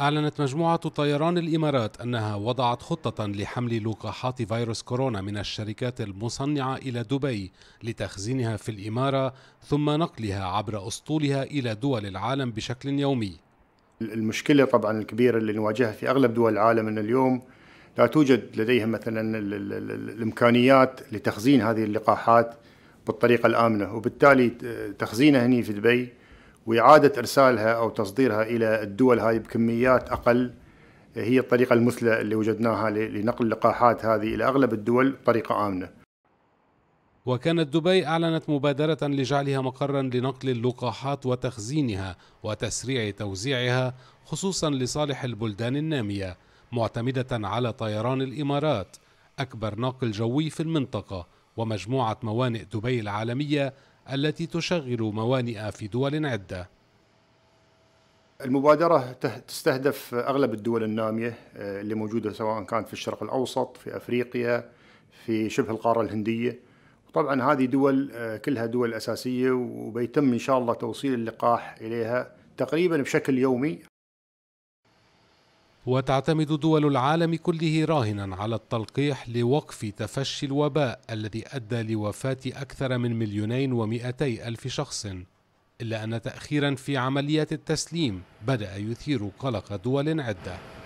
أعلنت مجموعة طيران الإمارات أنها وضعت خطة لحمل لقاحات فيروس كورونا من الشركات المصنعة إلى دبي لتخزينها في الإمارة ثم نقلها عبر أسطولها إلى دول العالم بشكل يومي. المشكلة طبعا الكبيرة اللي نواجهها في أغلب دول العالم أن اليوم لا توجد لديهم مثلا الإمكانيات لتخزين هذه اللقاحات بالطريقة الآمنة وبالتالي تخزينها هنا في دبي وإعادة إرسالها أو تصديرها إلى الدول هاي بكميات أقل هي الطريقة المثلى اللي وجدناها لنقل اللقاحات هذه إلى أغلب الدول بطريقة آمنة وكانت دبي أعلنت مبادرة لجعلها مقرا لنقل اللقاحات وتخزينها وتسريع توزيعها خصوصا لصالح البلدان النامية معتمدة على طيران الإمارات أكبر ناقل جوي في المنطقة ومجموعة موانئ دبي العالمية التي تشغل موانئ في دول عدة المبادرة تستهدف أغلب الدول النامية آه، اللي موجودة سواء كانت في الشرق الأوسط في أفريقيا في شبه القارة الهندية طبعا هذه دول آه، كلها دول أساسية وبيتم إن شاء الله توصيل اللقاح إليها تقريبا بشكل يومي وتعتمد دول العالم كله راهنا على التلقيح لوقف تفشي الوباء الذي أدى لوفاة أكثر من مليونين ومئتي ألف شخص إلا أن تأخيرا في عمليات التسليم بدأ يثير قلق دول عدة